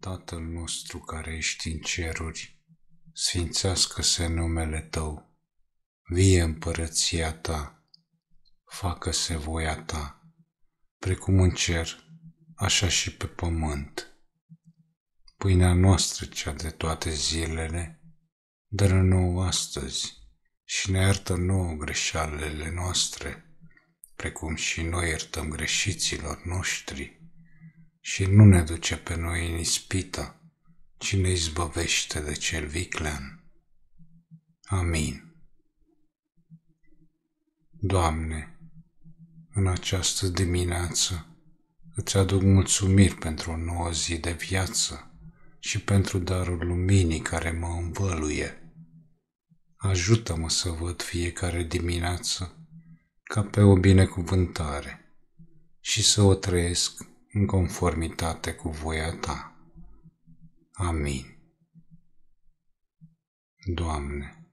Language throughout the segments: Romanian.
Tatăl nostru care ești în ceruri, sfințească-se numele Tău, vie împărăția Ta, facă-se voia Ta, precum în cer, așa și pe pământ. Pâinea noastră cea de toate zilele, dă nouă astăzi și ne iartă nouă greșalele noastre, precum și noi iertăm greșiților noștri și nu ne duce pe noi în ispită, ci ne izbăvește de cel viclean. Amin. Doamne, în această dimineață îți aduc mulțumiri pentru o nouă zi de viață și pentru darul luminii care mă învăluie. Ajută-mă să văd fiecare dimineață ca pe o binecuvântare și să o trăiesc în conformitate cu voia ta. Amin. Doamne,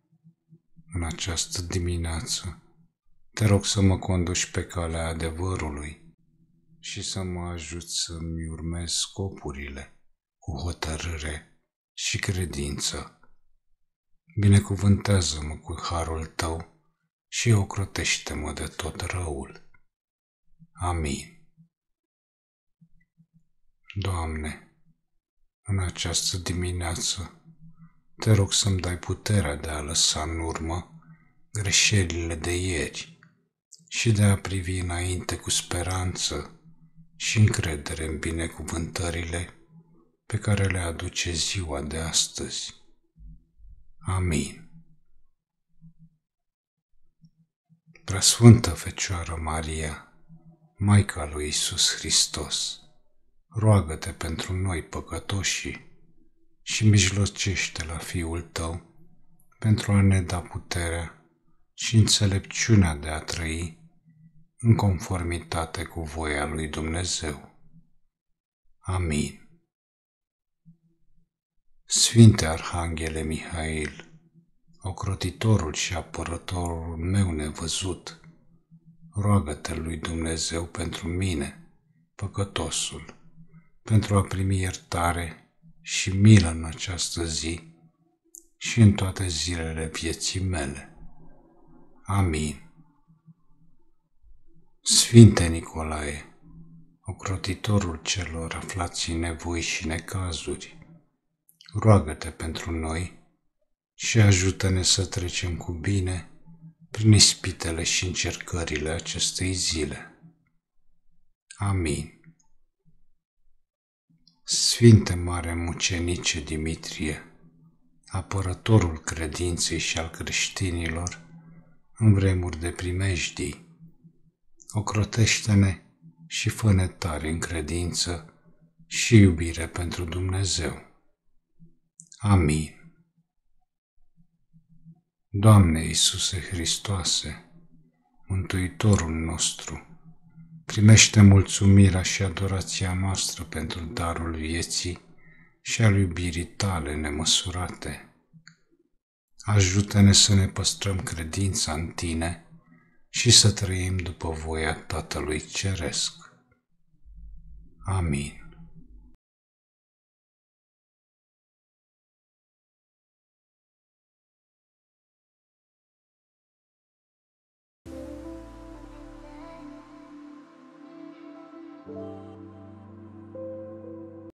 în această dimineață, te rog să mă conduci pe calea adevărului și să mă ajut să-mi urmez scopurile cu hotărâre și credință. Binecuvântează-mă cu harul tău și ocrotește-mă de tot răul. Amin. Doamne, în această dimineață, te rog să-mi dai puterea de a lăsa în urmă greșelile de ieri și de a privi înainte cu speranță și încredere în binecuvântările pe care le aduce ziua de astăzi. Amin. Preasfântă Fecioară Maria, Maica lui Isus Hristos, roagă-te pentru noi păcătoși și mijlocește la Fiul Tău pentru a ne da puterea și înțelepciunea de a trăi în conformitate cu voia lui Dumnezeu. Amin. Sfinte Arhanghele Mihail, ocrotitorul și apărătorul meu nevăzut, roagă-te lui Dumnezeu pentru mine, păcătosul, pentru a primi iertare și milă în această zi și în toate zilele vieții mele. Amin. Sfinte Nicolae, ocrotitorul celor aflați în nevoi și necazuri, roagă-te pentru noi, și ajută-ne să trecem cu bine prin ispitele și încercările acestei zile. Amin. Sfinte Mare Mucenice Dimitrie, apărătorul credinței și al creștinilor, în vremuri de primejdii, ocrotește-ne și fă tare în credință și iubire pentru Dumnezeu. Amin. Doamne Iisuse Hristoase, Mântuitorul nostru, primește mulțumirea și adorația noastră pentru darul vieții și al iubirii tale nemăsurate. Ajută-ne să ne păstrăm credința în tine și să trăim după voia Tatălui Ceresc. Amin.